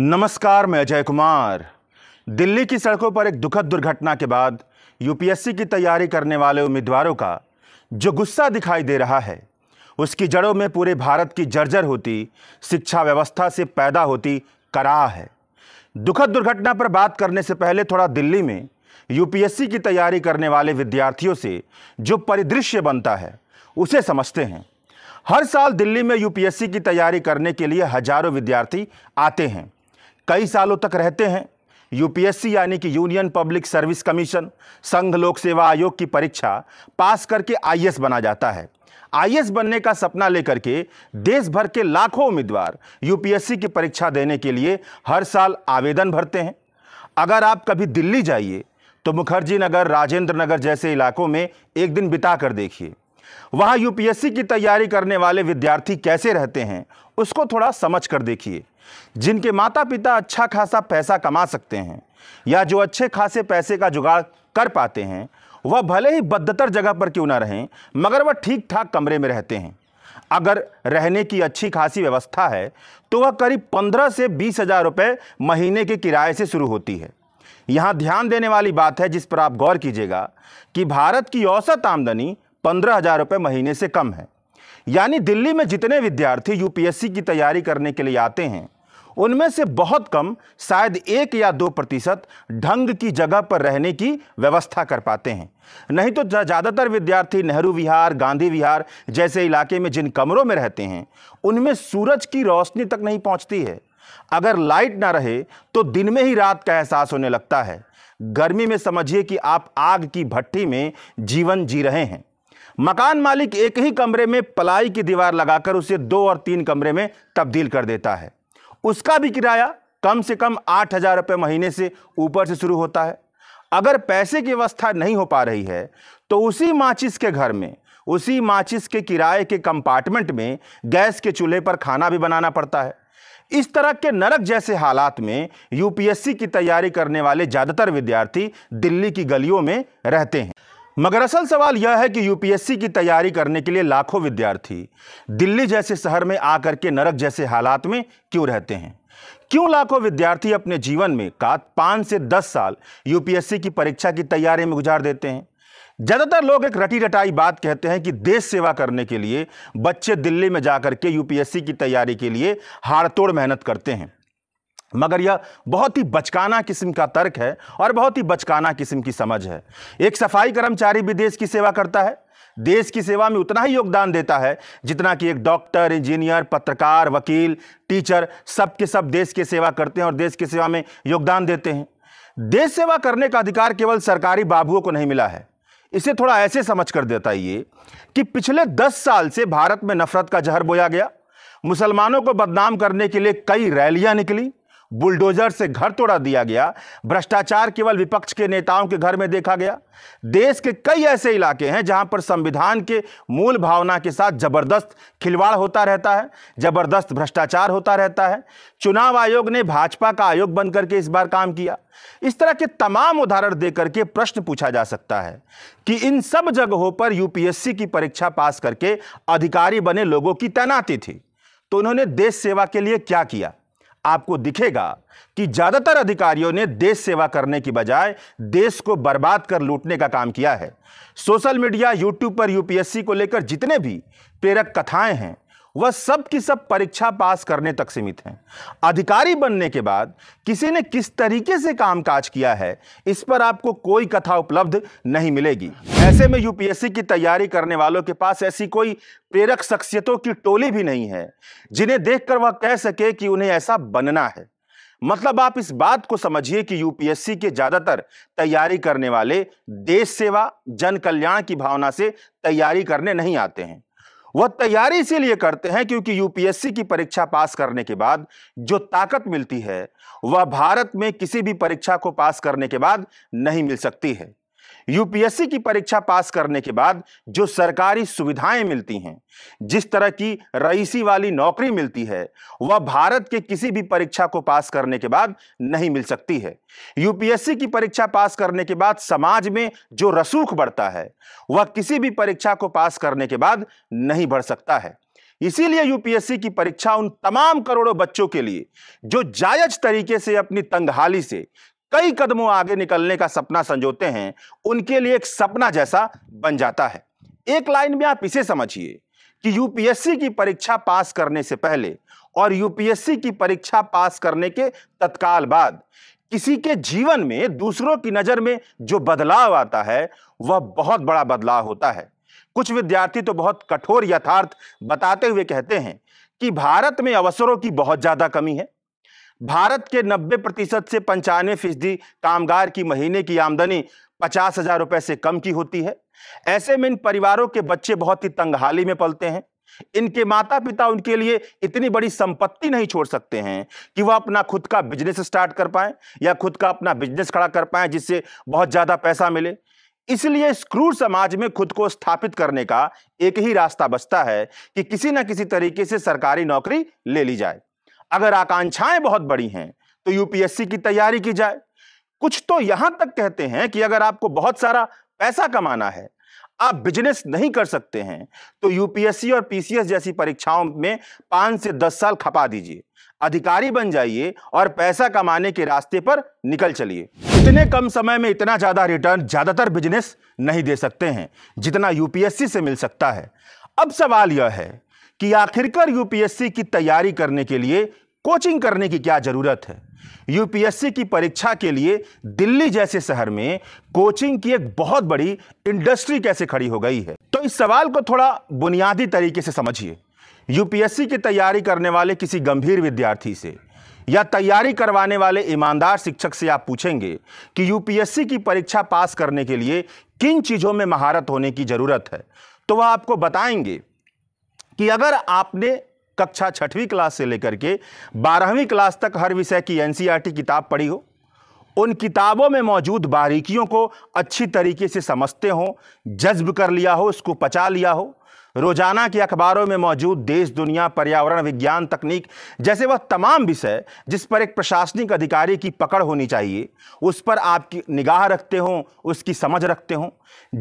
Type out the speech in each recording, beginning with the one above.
नमस्कार मैं अजय कुमार दिल्ली की सड़कों पर एक दुखद दुर्घटना के बाद यूपीएससी की तैयारी करने वाले उम्मीदवारों का जो गुस्सा दिखाई दे रहा है उसकी जड़ों में पूरे भारत की जर्जर होती शिक्षा व्यवस्था से पैदा होती कराह है दुखद दुर्घटना पर बात करने से पहले थोड़ा दिल्ली में यूपीएससी की तैयारी करने वाले विद्यार्थियों से जो परिदृश्य बनता है उसे समझते हैं हर साल दिल्ली में यूपीएससी की तैयारी करने के लिए हजारों विद्यार्थी आते हैं कई सालों तक रहते हैं यूपीएससी यानी कि यूनियन पब्लिक सर्विस कमीशन संघ लोक सेवा आयोग की परीक्षा पास करके आईएएस बना जाता है आईएएस बनने का सपना लेकर के देश भर के लाखों उम्मीदवार यूपीएससी की परीक्षा देने के लिए हर साल आवेदन भरते हैं अगर आप कभी दिल्ली जाइए तो मुखर्जी नगर राजेंद्र नगर जैसे इलाकों में एक दिन बिता कर देखिए वहाँ यूपीएससी की तैयारी करने वाले विद्यार्थी कैसे रहते हैं उसको थोड़ा समझ कर देखिए जिनके माता पिता अच्छा खासा पैसा कमा सकते हैं या जो अच्छे खासे पैसे का जुगाड़ कर पाते हैं वह भले ही बदतर जगह पर क्यों ना रहें मगर वह ठीक ठाक कमरे में रहते हैं अगर रहने की अच्छी खासी व्यवस्था है तो वह करीब पंद्रह से बीस हज़ार रुपये महीने के किराए से शुरू होती है यहाँ ध्यान देने वाली बात है जिस पर आप गौर कीजिएगा कि भारत की औसत आमदनी पंद्रह हज़ार रुपये महीने से कम है यानी दिल्ली में जितने विद्यार्थी यूपीएससी की तैयारी करने के लिए आते हैं उनमें से बहुत कम शायद एक या दो प्रतिशत ढंग की जगह पर रहने की व्यवस्था कर पाते हैं नहीं तो ज़्यादातर विद्यार्थी नेहरू विहार गांधी विहार जैसे इलाके में जिन कमरों में रहते हैं उनमें सूरज की रोशनी तक नहीं पहुँचती है अगर लाइट ना रहे तो दिन में ही रात का एहसास होने लगता है गर्मी में समझिए कि आप आग की भट्टी में जीवन जी रहे हैं मकान मालिक एक ही कमरे में पलाई की दीवार लगाकर उसे दो और तीन कमरे में तब्दील कर देता है उसका भी किराया कम से कम आठ हज़ार रुपये महीने से ऊपर से शुरू होता है अगर पैसे की व्यवस्था नहीं हो पा रही है तो उसी माचिस के घर में उसी माचिस के किराए के कंपार्टमेंट में गैस के चूल्हे पर खाना भी बनाना पड़ता है इस तरह के नरक जैसे हालात में यूपीएससी की तैयारी करने वाले ज़्यादातर विद्यार्थी दिल्ली की गलियों में रहते हैं मगर असल सवाल यह है कि यूपीएससी की तैयारी करने के लिए लाखों विद्यार्थी दिल्ली जैसे शहर में आकर के नरक जैसे हालात में क्यों रहते हैं क्यों लाखों विद्यार्थी अपने जीवन में का पाँच से दस साल यूपीएससी की परीक्षा की तैयारी में गुजार देते हैं ज़्यादातर लोग एक रटी रटाई बात कहते हैं कि देश सेवा करने के लिए बच्चे दिल्ली में जाकर के यूपीएससी की तैयारी के लिए हाड़ तोड़ मेहनत करते हैं मगर यह बहुत ही बचकाना किस्म का तर्क है और बहुत ही बचकाना किस्म की समझ है एक सफाई कर्मचारी भी देश की सेवा करता है देश की सेवा में उतना ही योगदान देता है जितना कि एक डॉक्टर इंजीनियर पत्रकार वकील टीचर सब के सब देश की सेवा करते हैं और देश की सेवा में योगदान देते हैं देश सेवा करने का अधिकार केवल सरकारी बाबुओं को नहीं मिला है इसे थोड़ा ऐसे समझ कर देता ये कि पिछले दस साल से भारत में नफरत का जहर बोया गया मुसलमानों को बदनाम करने के लिए कई रैलियां निकली बुलडोजर से घर तोड़ा दिया गया भ्रष्टाचार केवल विपक्ष के नेताओं के घर में देखा गया देश के कई ऐसे इलाके हैं जहां पर संविधान के मूल भावना के साथ जबरदस्त खिलवाड़ होता रहता है जबरदस्त भ्रष्टाचार होता रहता है चुनाव आयोग ने भाजपा का आयोग बन करके इस बार काम किया इस तरह के तमाम उदाहरण देकर के प्रश्न पूछा जा सकता है कि इन सब जगहों पर यूपीएससी की परीक्षा पास करके अधिकारी बने लोगों की तैनाती थी तो उन्होंने देश सेवा के लिए क्या किया आपको दिखेगा कि ज़्यादातर अधिकारियों ने देश सेवा करने की बजाय देश को बर्बाद कर लूटने का काम किया है सोशल मीडिया यूट्यूब पर यूपीएससी को लेकर जितने भी प्रेरक कथाएं हैं वह सब की सब परीक्षा पास करने तक सीमित हैं अधिकारी बनने के बाद किसी ने किस तरीके से कामकाज किया है इस पर आपको कोई कथा उपलब्ध नहीं मिलेगी ऐसे में यूपीएससी की तैयारी करने वालों के पास ऐसी कोई प्रेरक शख्सियतों की टोली भी नहीं है जिन्हें देखकर वह कह सके कि उन्हें ऐसा बनना है मतलब आप इस बात को समझिए कि यूपीएससी के ज्यादातर तैयारी करने वाले देश सेवा जन कल्याण की भावना से तैयारी करने नहीं आते हैं वह तैयारी इसीलिए करते हैं क्योंकि यूपीएससी की परीक्षा पास करने के बाद जो ताकत मिलती है वह भारत में किसी भी परीक्षा को पास करने के बाद नहीं मिल सकती है यूपीएससी की परीक्षा पास करने के बाद जो सरकारी सुविधाएं मिलती हैं जिस तरह की रईसी वाली नौकरी मिलती है वह भारत के किसी भी परीक्षा को पास करने के बाद नहीं मिल सकती है यूपीएससी की परीक्षा पास करने के बाद समाज में जो रसूख बढ़ता है वह किसी भी परीक्षा को पास करने के बाद नहीं बढ़ सकता है इसीलिए यूपीएससी की परीक्षा उन तमाम करोड़ों बच्चों के लिए जो जायज तरीके से अपनी तंगहाली से कई कदमों आगे निकलने का सपना संजोते हैं उनके लिए एक सपना जैसा बन जाता है एक लाइन में आप इसे समझिए कि यूपीएससी की परीक्षा पास करने से पहले और यूपीएससी की परीक्षा पास करने के तत्काल बाद किसी के जीवन में दूसरों की नज़र में जो बदलाव आता है वह बहुत बड़ा बदलाव होता है कुछ विद्यार्थी तो बहुत कठोर यथार्थ बताते हुए कहते हैं कि भारत में अवसरों की बहुत ज़्यादा कमी है भारत के 90 प्रतिशत से पंचानवे फीसदी कामगार की महीने की आमदनी पचास हजार रुपये से कम की होती है ऐसे में इन परिवारों के बच्चे बहुत ही तंगहाली में पलते हैं इनके माता पिता उनके लिए इतनी बड़ी संपत्ति नहीं छोड़ सकते हैं कि वह अपना खुद का बिजनेस स्टार्ट कर पाए या खुद का अपना बिजनेस खड़ा कर पाए जिससे बहुत ज़्यादा पैसा मिले इसलिए स्क्रूर समाज में खुद को स्थापित करने का एक ही रास्ता बचता है कि किसी न किसी तरीके से सरकारी नौकरी ले ली जाए अगर आकांक्षाएं बहुत बड़ी हैं तो यूपीएससी की तैयारी की जाए कुछ तो यहां तक कहते हैं कि अगर आपको बहुत सारा पैसा कमाना है आप बिजनेस नहीं कर सकते हैं तो यूपीएससी और पीसीएस जैसी परीक्षाओं में पांच से दस साल खपा दीजिए अधिकारी बन जाइए और पैसा कमाने के रास्ते पर निकल चलिए इतने कम समय में इतना ज़्यादा रिटर्न ज़्यादातर बिजनेस नहीं दे सकते हैं जितना यूपीएससी से मिल सकता है अब सवाल यह है कि आखिरकार यूपीएससी की तैयारी करने के लिए कोचिंग करने की क्या ज़रूरत है यूपीएससी की परीक्षा के लिए दिल्ली जैसे शहर में कोचिंग की एक बहुत बड़ी इंडस्ट्री कैसे खड़ी हो गई है तो इस सवाल को थोड़ा बुनियादी तरीके से समझिए यूपीएससी की तैयारी करने वाले किसी गंभीर विद्यार्थी से या तैयारी करवाने वाले ईमानदार शिक्षक से आप पूछेंगे कि यूपीएससी की परीक्षा पास करने के लिए किन चीज़ों में महारत होने की ज़रूरत है तो वह आपको बताएंगे कि अगर आपने कक्षा छठवीं क्लास से लेकर के बारहवीं क्लास तक हर विषय की एनसीईआरटी e किताब पढ़ी हो उन किताबों में मौजूद बारीकियों को अच्छी तरीके से समझते हों जज्ब कर लिया हो उसको पचा लिया हो रोजाना के अखबारों में मौजूद देश दुनिया पर्यावरण विज्ञान तकनीक जैसे वह तमाम विषय जिस पर एक प्रशासनिक अधिकारी की पकड़ होनी चाहिए उस पर आपकी निगाह रखते हों उसकी समझ रखते हों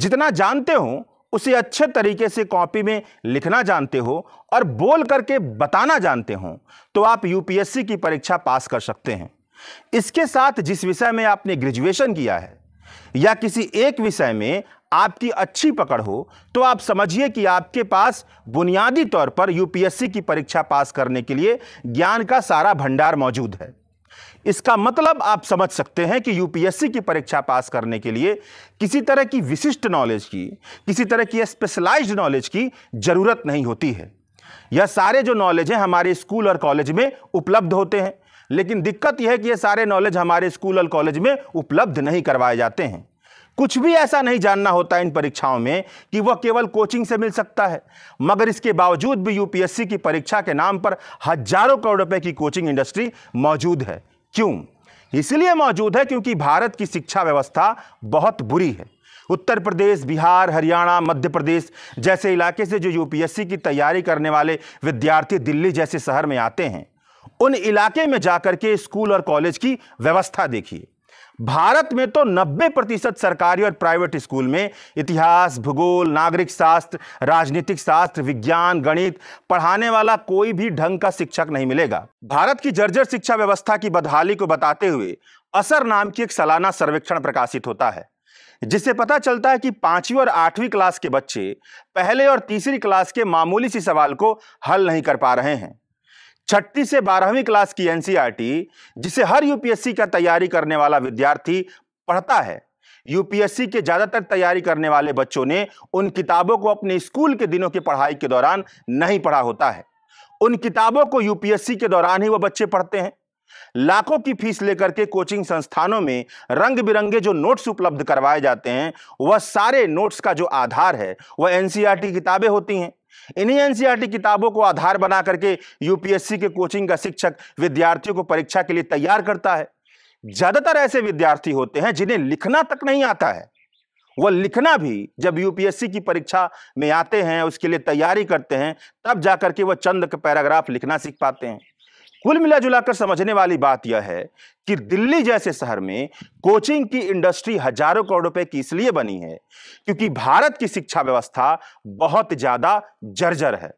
जितना जानते हों उसे अच्छे तरीके से कॉपी में लिखना जानते हो और बोल करके बताना जानते हो तो आप यूपीएससी की परीक्षा पास कर सकते हैं इसके साथ जिस विषय में आपने ग्रेजुएशन किया है या किसी एक विषय में आपकी अच्छी पकड़ हो तो आप समझिए कि आपके पास बुनियादी तौर पर यूपीएससी की परीक्षा पास करने के लिए ज्ञान का सारा भंडार मौजूद है इसका मतलब आप समझ सकते हैं कि यूपीएससी की परीक्षा पास करने के लिए किसी तरह की विशिष्ट नॉलेज की किसी तरह की स्पेशलाइज्ड नॉलेज की ज़रूरत नहीं होती है यह सारे जो नॉलेज हैं हमारे स्कूल और कॉलेज में उपलब्ध होते हैं लेकिन दिक्कत यह है कि यह सारे नॉलेज हमारे स्कूल और कॉलेज में उपलब्ध नहीं करवाए जाते हैं कुछ भी ऐसा नहीं जानना होता इन परीक्षाओं में कि वह केवल कोचिंग से मिल सकता है मगर इसके बावजूद भी यूपीएससी की परीक्षा के नाम पर हजारों करोड़ रुपए की कोचिंग इंडस्ट्री मौजूद है क्यों इसलिए मौजूद है क्योंकि भारत की शिक्षा व्यवस्था बहुत बुरी है उत्तर प्रदेश बिहार हरियाणा मध्य प्रदेश जैसे इलाके से जो यूपीएससी की तैयारी करने वाले विद्यार्थी दिल्ली जैसे शहर में आते हैं उन इलाके में जाकर के स्कूल और कॉलेज की व्यवस्था देखिए भारत में तो 90 प्रतिशत सरकारी और प्राइवेट स्कूल में इतिहास भूगोल नागरिक शास्त्र राजनीतिक शास्त्र विज्ञान गणित पढ़ाने वाला कोई भी ढंग का शिक्षक नहीं मिलेगा भारत की जर्जर शिक्षा व्यवस्था की बदहाली को बताते हुए असर नाम की एक सालाना सर्वेक्षण प्रकाशित होता है जिससे पता चलता है कि पांचवी और आठवीं क्लास के बच्चे पहले और तीसरी क्लास के मामूली सी सवाल को हल नहीं कर पा रहे हैं छठी से बारहवीं क्लास की एनसीईआरटी जिसे हर यूपीएससी का तैयारी करने वाला विद्यार्थी पढ़ता है यूपीएससी के ज़्यादातर तैयारी करने वाले बच्चों ने उन किताबों को अपने स्कूल के दिनों की पढ़ाई के दौरान नहीं पढ़ा होता है उन किताबों को यूपीएससी के दौरान ही वह बच्चे पढ़ते हैं लाखों की फीस लेकर के कोचिंग संस्थानों में रंग बिरंगे जो नोट्स उपलब्ध करवाए जाते हैं वह सारे नोट्स का जो आधार है वह एनसीईआरटी e किताबें होती हैं इन्हीं एनसीईआरटी e किताबों को आधार बना करके यूपीएससी के कोचिंग का शिक्षक विद्यार्थियों को परीक्षा के लिए तैयार करता है ज्यादातर ऐसे विद्यार्थी होते हैं जिन्हें लिखना तक नहीं आता है वह लिखना भी जब यूपीएससी की परीक्षा में आते हैं उसके लिए तैयारी करते हैं तब जाकर के वह चंद पैराग्राफ लिखना सीख पाते हैं कुल मिला जुलाकर समझने वाली बात यह है कि दिल्ली जैसे शहर में कोचिंग की इंडस्ट्री हजारों करोड़ रुपए की इसलिए बनी है क्योंकि भारत की शिक्षा व्यवस्था बहुत ज्यादा जर्जर है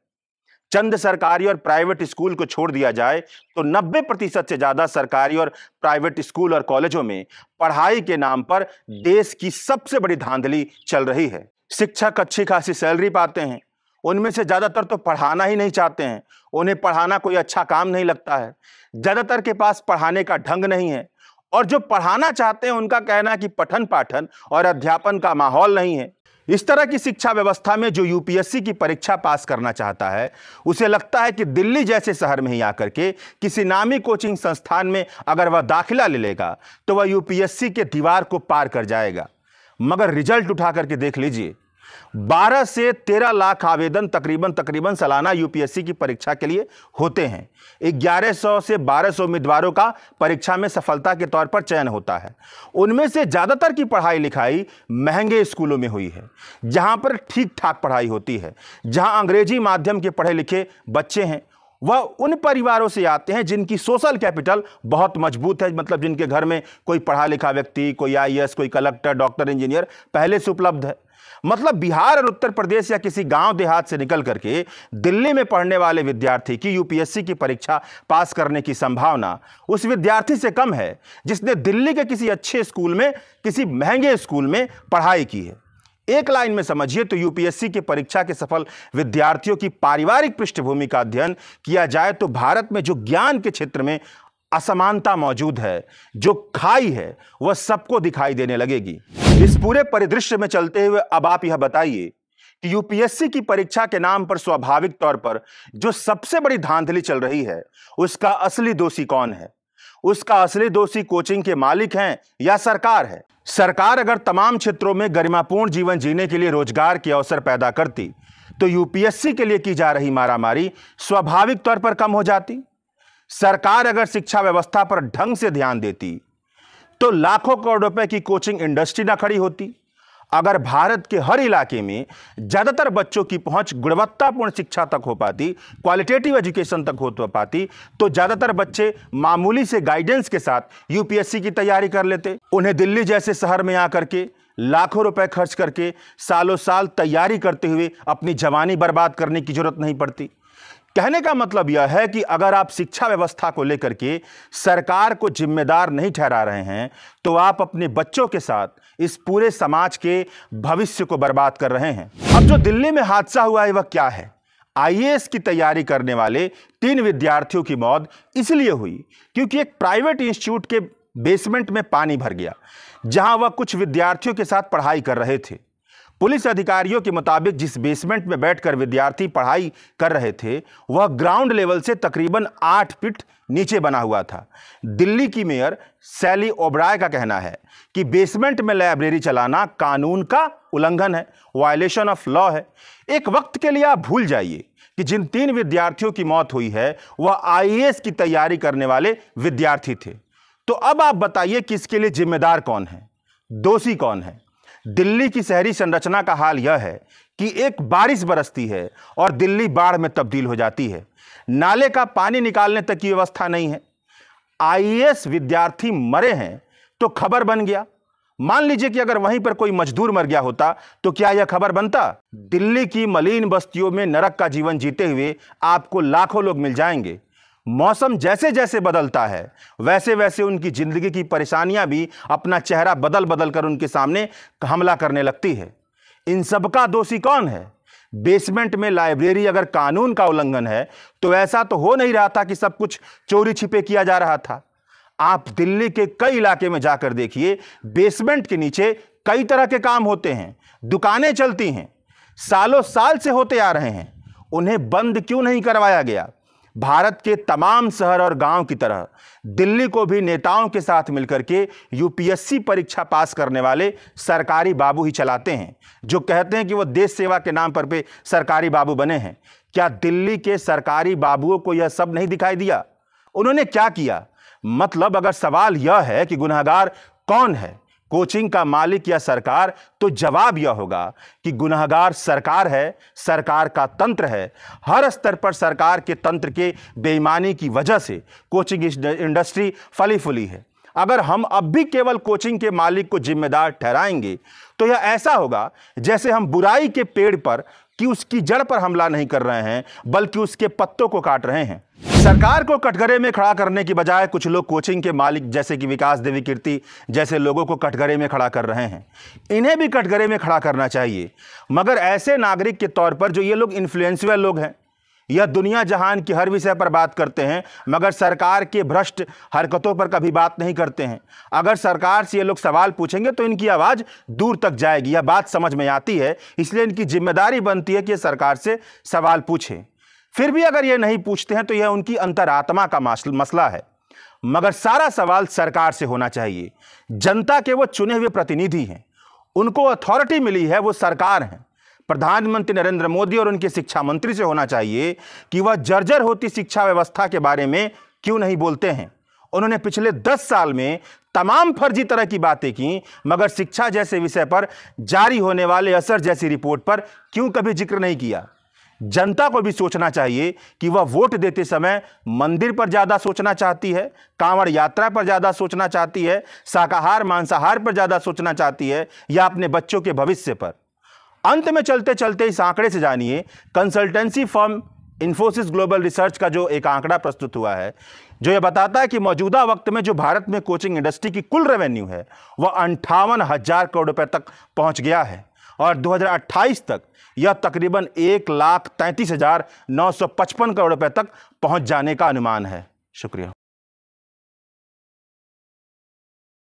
चंद सरकारी और प्राइवेट स्कूल को छोड़ दिया जाए तो 90 प्रतिशत से ज़्यादा सरकारी और प्राइवेट स्कूल और कॉलेजों में पढ़ाई के नाम पर देश की सबसे बड़ी धांधली चल रही है शिक्षक अच्छी खासी सैलरी पाते हैं उनमें से ज़्यादातर तो पढ़ाना ही नहीं चाहते हैं उन्हें पढ़ाना कोई अच्छा काम नहीं लगता है ज़्यादातर के पास पढ़ाने का ढंग नहीं है और जो पढ़ाना चाहते हैं उनका कहना है कि पठन पाठन और अध्यापन का माहौल नहीं है इस तरह की शिक्षा व्यवस्था में जो यूपीएससी की परीक्षा पास करना चाहता है उसे लगता है कि दिल्ली जैसे शहर में ही आकर के किसी नामी कोचिंग संस्थान में अगर वह दाखिला ले लेगा तो वह यूपीएससी के दीवार को पार कर जाएगा मगर रिजल्ट उठा करके देख लीजिए बारह से तेरह लाख आवेदन तकरीबन तकरीबन सालाना यूपीएससी की परीक्षा के लिए होते हैं ग्यारह सौ से बारह सौ उम्मीदवारों का परीक्षा में सफलता के तौर पर चयन होता है उनमें से ज़्यादातर की पढ़ाई लिखाई महंगे स्कूलों में हुई है जहां पर ठीक ठाक पढ़ाई होती है जहां अंग्रेजी माध्यम के पढ़े लिखे बच्चे हैं वह उन परिवारों से आते हैं जिनकी सोशल कैपिटल बहुत मजबूत है मतलब जिनके घर में कोई पढ़ा लिखा व्यक्ति कोई आई कोई कलेक्टर डॉक्टर इंजीनियर पहले से उपलब्ध है मतलब बिहार और उत्तर प्रदेश या किसी गांव देहात से निकल करके दिल्ली में पढ़ने वाले विद्यार्थी की यूपीएससी की परीक्षा पास करने की संभावना उस विद्यार्थी से कम है जिसने दिल्ली के किसी अच्छे स्कूल में किसी महंगे स्कूल में पढ़ाई की है एक लाइन में समझिए तो यूपीएससी की परीक्षा के सफल विद्यार्थियों की पारिवारिक पृष्ठभूमि का अध्ययन किया जाए तो भारत में जो ज्ञान के क्षेत्र में असमानता मौजूद है जो खाई है वह सबको दिखाई देने लगेगी इस पूरे परिदृश्य में चलते हुए अब आप यह बताइए कि यूपीएससी की परीक्षा के नाम पर स्वाभाविक तौर पर जो सबसे बड़ी धांधली चल रही है उसका असली दोषी कौन है उसका असली दोषी कोचिंग के मालिक हैं या सरकार है सरकार अगर तमाम क्षेत्रों में गरिमापूर्ण जीवन जीने के लिए रोजगार के अवसर पैदा करती तो यूपीएससी के लिए की जा रही मारामारी स्वाभाविक तौर पर कम हो जाती सरकार अगर शिक्षा व्यवस्था पर ढंग से ध्यान देती तो लाखों करोड़ रुपए की कोचिंग इंडस्ट्री ना खड़ी होती अगर भारत के हर इलाके में ज़्यादातर बच्चों की पहुंच गुणवत्तापूर्ण शिक्षा तक हो पाती क्वालिटेटिव एजुकेशन तक हो तो पाती तो ज़्यादातर बच्चे मामूली से गाइडेंस के साथ यूपीएससी की तैयारी कर लेते उन्हें दिल्ली जैसे शहर में आकर के लाखों रुपए खर्च करके सालों साल तैयारी करते हुए अपनी जवानी बर्बाद करने की जरूरत नहीं पड़ती कहने का मतलब यह है कि अगर आप शिक्षा व्यवस्था को लेकर के सरकार को जिम्मेदार नहीं ठहरा रहे हैं तो आप अपने बच्चों के साथ इस पूरे समाज के भविष्य को बर्बाद कर रहे हैं अब जो दिल्ली में हादसा हुआ है वह क्या है आईएएस की तैयारी करने वाले तीन विद्यार्थियों की मौत इसलिए हुई क्योंकि एक प्राइवेट इंस्टीट्यूट के बेसमेंट में पानी भर गया जहां वह कुछ विद्यार्थियों के साथ पढ़ाई कर रहे थे पुलिस अधिकारियों के मुताबिक जिस बेसमेंट में बैठकर विद्यार्थी पढ़ाई कर रहे थे वह ग्राउंड लेवल से तकरीबन आठ फीट नीचे बना हुआ था दिल्ली की मेयर सैली ओबराय का कहना है कि बेसमेंट में लाइब्रेरी चलाना कानून का उल्लंघन है वायलेशन ऑफ लॉ है एक वक्त के लिए आप भूल जाइए कि जिन तीन विद्यार्थियों की मौत हुई है वह आई की तैयारी करने वाले विद्यार्थी थे तो अब आप बताइए कि इसके लिए जिम्मेदार कौन है दोषी कौन है दिल्ली की शहरी संरचना का हाल यह है कि एक बारिश बरसती है और दिल्ली बाढ़ में तब्दील हो जाती है नाले का पानी निकालने तक की व्यवस्था नहीं है आईएएस विद्यार्थी मरे हैं तो खबर बन गया मान लीजिए कि अगर वहीं पर कोई मजदूर मर गया होता तो क्या यह खबर बनता दिल्ली की मलिन बस्तियों में नरक का जीवन जीते हुए आपको लाखों लोग मिल जाएंगे मौसम जैसे जैसे बदलता है वैसे वैसे उनकी ज़िंदगी की परेशानियां भी अपना चेहरा बदल बदल कर उनके सामने हमला करने लगती है इन सब का दोषी कौन है बेसमेंट में लाइब्रेरी अगर कानून का उल्लंघन है तो ऐसा तो हो नहीं रहा था कि सब कुछ चोरी छिपे किया जा रहा था आप दिल्ली के कई इलाके में जाकर देखिए बेसमेंट के नीचे कई तरह के काम होते हैं दुकानें चलती हैं सालों साल से होते आ रहे हैं उन्हें बंद क्यों नहीं करवाया गया भारत के तमाम शहर और गांव की तरह दिल्ली को भी नेताओं के साथ मिलकर के यूपीएससी परीक्षा पास करने वाले सरकारी बाबू ही चलाते हैं जो कहते हैं कि वो देश सेवा के नाम पर पे सरकारी बाबू बने हैं क्या दिल्ली के सरकारी बाबुओं को यह सब नहीं दिखाई दिया उन्होंने क्या किया मतलब अगर सवाल यह है कि गुनाहगार कौन है कोचिंग का मालिक या सरकार तो जवाब यह होगा कि गुनाहगार सरकार है सरकार का तंत्र है हर स्तर पर सरकार के तंत्र के बेईमानी की वजह से कोचिंग इंडस्ट्री फली फुली है अगर हम अब भी केवल कोचिंग के मालिक को जिम्मेदार ठहराएंगे तो यह ऐसा होगा जैसे हम बुराई के पेड़ पर कि उसकी जड़ पर हमला नहीं कर रहे हैं बल्कि उसके पत्तों को काट रहे हैं सरकार को कटघरे में खड़ा करने की बजाय कुछ लोग कोचिंग के मालिक जैसे कि विकास देवी कीर्ति जैसे लोगों को कटघरे में खड़ा कर रहे हैं इन्हें भी कटघरे में खड़ा करना चाहिए मगर ऐसे नागरिक के तौर पर जो ये लोग इन्फ्लुएंसुअल लोग हैं यह दुनिया जहान की हर विषय पर बात करते हैं मगर सरकार के भ्रष्ट हरकतों पर कभी बात नहीं करते हैं अगर सरकार से ये लोग सवाल पूछेंगे तो इनकी आवाज़ दूर तक जाएगी यह बात समझ में आती है इसलिए इनकी जिम्मेदारी बनती है कि सरकार से सवाल पूछें फिर भी अगर ये नहीं पूछते हैं तो यह उनकी अंतरात्मा का मसला है मगर सारा सवाल सरकार से होना चाहिए जनता के वो चुने हुए प्रतिनिधि हैं उनको अथॉरिटी मिली है वो सरकार हैं प्रधानमंत्री नरेंद्र मोदी और उनके शिक्षा मंत्री से होना चाहिए कि वह जर्जर होती शिक्षा व्यवस्था के बारे में क्यों नहीं बोलते हैं उन्होंने पिछले दस साल में तमाम फर्जी तरह की बातें की मगर शिक्षा जैसे विषय पर जारी होने वाले असर जैसी रिपोर्ट पर क्यों कभी जिक्र नहीं किया जनता को भी सोचना चाहिए कि वह वोट देते समय मंदिर पर ज़्यादा सोचना चाहती है कांवड़ यात्रा पर ज़्यादा सोचना चाहती है शाकाहार मांसाहार पर ज़्यादा सोचना चाहती है या अपने बच्चों के भविष्य पर अंत में चलते चलते इस आंकड़े से जानिए consultancy firm Infosys global research का जो एक आंकड़ा प्रस्तुत हुआ है जो ये बताता है कि मौजूदा वक्त में जो भारत में कोचिंग इंडस्ट्री की कुल रेवेन्यू है वह अंठावन हज़ार करोड़ रुपए तक पहुंच गया है और 2028 तक यह तकरीबन एक लाख तैंतीस हज़ार नौ सौ पचपन करोड़ रुपए तक पहुंच जाने का अनुमान है शुक्रिया